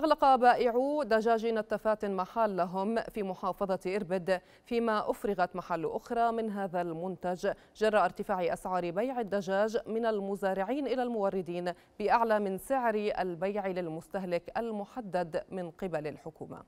أغلق بائعو نتفات محل محلهم في محافظة إربد فيما أفرغت محل أخرى من هذا المنتج جراء ارتفاع أسعار بيع الدجاج من المزارعين إلى الموردين بأعلى من سعر البيع للمستهلك المحدد من قبل الحكومة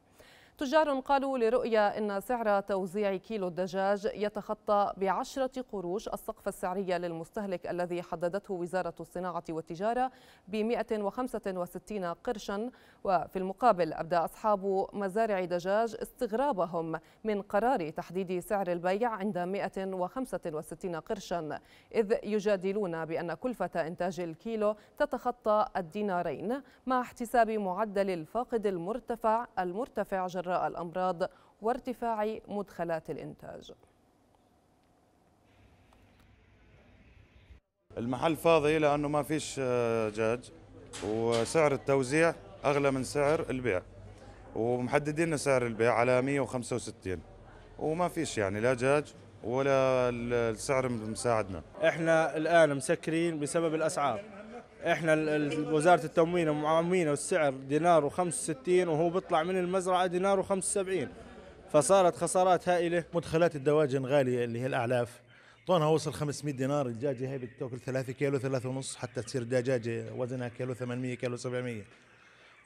تجار قالوا لرؤية أن سعر توزيع كيلو الدجاج يتخطى بعشرة قروش السقف السعري للمستهلك الذي حددته وزارة الصناعة والتجارة ب 165 قرشا وفي المقابل أبدى أصحاب مزارع دجاج استغرابهم من قرار تحديد سعر البيع عند 165 قرشا إذ يجادلون بأن كلفة إنتاج الكيلو تتخطى الدينارين مع احتساب معدل الفاقد المرتفع المرتفع جراء جراء الأمراض وارتفاع مدخلات الإنتاج المحل فاضي لأنه ما فيش دجاج آه، وسعر التوزيع أغلى من سعر البيع ومحددين سعر البيع على 165 وما فيش يعني لا دجاج ولا السعر مساعدنا احنا الان مسكرين بسبب الاسعار احنا وزاره التموين ومعاملين والسعر دينار و65 وهو بيطلع من المزرعه دينار و75 فصارت خسارات هائله مدخلات الدواجن غاليه اللي هي الاعلاف طونها وصل 500 دينار الدجاجه هي بتاكل 3 كيلو 3 ونص حتى تصير دجاجه وزنها كيلو 800 كيلو 700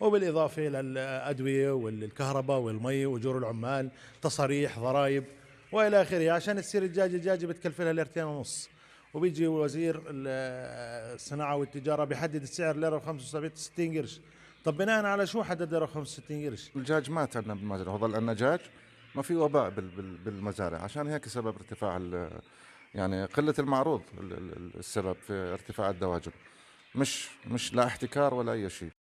وبالاضافه للادويه والكهرباء والمي واجور العمال تصاريح ضرائب والى اخره عشان تصير الدجاجه دجاجه بتكلف لها ليرتين ونص وبيجي وزير الصناعه والتجاره بيحدد السعر ليره 75 60 قرش طب بناء على شو حدد ليره 65 قرش الدجاج مات عندنا بالمزرعه هو ظل عندنا دجاج ما في وباء بالمزارع عشان هيك سبب ارتفاع يعني قله المعروض السبب في ارتفاع الدواجن مش مش لا احتكار ولا اي شيء